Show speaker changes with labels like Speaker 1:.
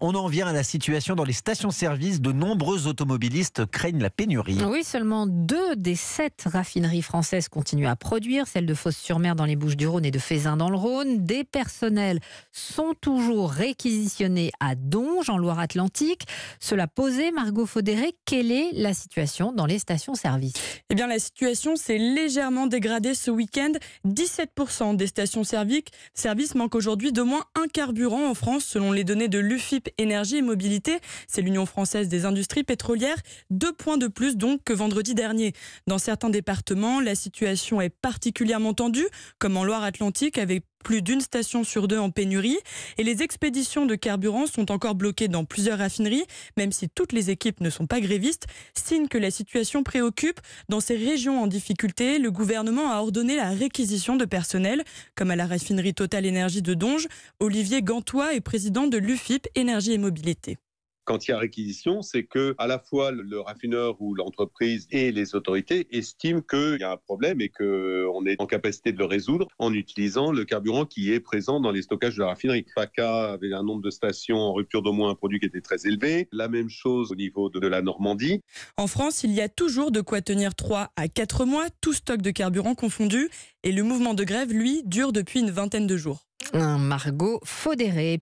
Speaker 1: on en vient à la situation dans les stations-service. De nombreux automobilistes craignent la pénurie. Oui, seulement deux des sept raffineries françaises continuent à produire, celle de Fos-sur-Mer dans les Bouches-du-Rhône et de Fézin dans le Rhône. Des personnels sont toujours réquisitionnés à Donge, en Loire-Atlantique. Cela posait Margot Faudéré, quelle est la situation dans les stations-service
Speaker 2: Eh bien, la situation s'est légèrement dégradée ce week-end. 17% des stations-service manquent aujourd'hui de moins un carburant en France, selon les données de l'UFIP Énergie et Mobilité. C'est l'Union française des industries pétrolières. Deux points de plus donc que vendredi dernier. Dans certains départements, la situation est particulièrement tendue, comme en Loire-Atlantique avec plus d'une station sur deux en pénurie et les expéditions de carburant sont encore bloquées dans plusieurs raffineries, même si toutes les équipes ne sont pas grévistes, signe que la situation préoccupe. Dans ces régions en difficulté, le gouvernement a ordonné la réquisition de personnel, comme à la raffinerie Total Énergie de Donge. Olivier Gantois est président de l'UFIP Énergie et Mobilité
Speaker 3: quand il y a réquisition, c'est que à la fois le, raffineur ou l'entreprise et les autorités estiment qu'il y a un problème et qu'on est en capacité de le résoudre en utilisant le carburant qui est présent dans les stockages de la raffinerie. PACA avait un nombre de stations en rupture d'au moins un produit qui était très élevé. La même chose au niveau de, la Normandie.
Speaker 2: En France, il y a toujours de quoi tenir 3 à 4 mois, tout stock de carburant confondu. Et le mouvement de grève, lui, dure depuis une vingtaine de jours.
Speaker 1: Un Margot Faudéré.